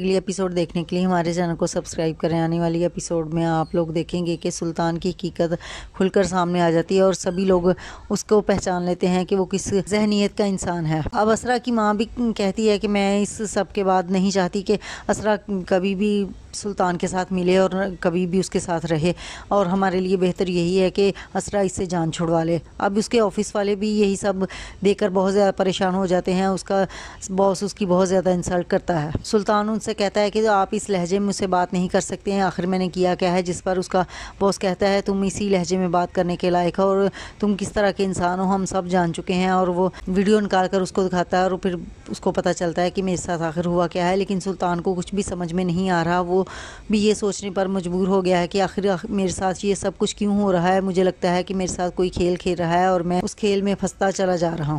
अगली एपिसोड देखने के लिए हमारे चैनल को सब्सक्राइब करें आने वाली एपिसोड में आप लोग देखेंगे कि सुल्तान की हकीकत खुलकर सामने आ जाती है और सभी लोग उसको पहचान लेते हैं कि वो किस जहनीत का इंसान है अब असरा की माँ भी कहती है कि मैं इस सब के बाद नहीं चाहती कि असरा कभी भी सुल्तान के साथ मिले और कभी भी उसके साथ रहे और हमारे लिए बेहतर यही है कि असरा इससे जान छुड़वा ले अब उसके ऑफिस वाले भी यही सब देखकर बहुत ज़्यादा परेशान हो जाते हैं उसका बॉस उसकी बहुत ज़्यादा इंसल्ट करता है सुल्तान उन उनसे कहता है कि आप इस लहजे में उससे बात नहीं कर सकते हैं आखिर मैंने किया क्या है जिस पर उसका बॉस कहता है तुम इसी लहजे में बात करने के लायक हो और तुम किस तरह के इंसान हो हम सब जान चुके हैं और वो वीडियो निकाल कर उसको दिखाता है और फिर उसको पता चलता है कि मेरे साथ आखिर हुआ क्या है लेकिन सुल्तान को कुछ भी समझ में नहीं आ रहा वो भी ये सोचने पर मजबूर हो गया है कि आखिर मेरे साथ ये सब कुछ क्यों हो रहा है मुझे लगता है कि मेरे साथ कोई खेल खेल रहा है और मैं उस खेल में फंसता चला जा रहा हूँ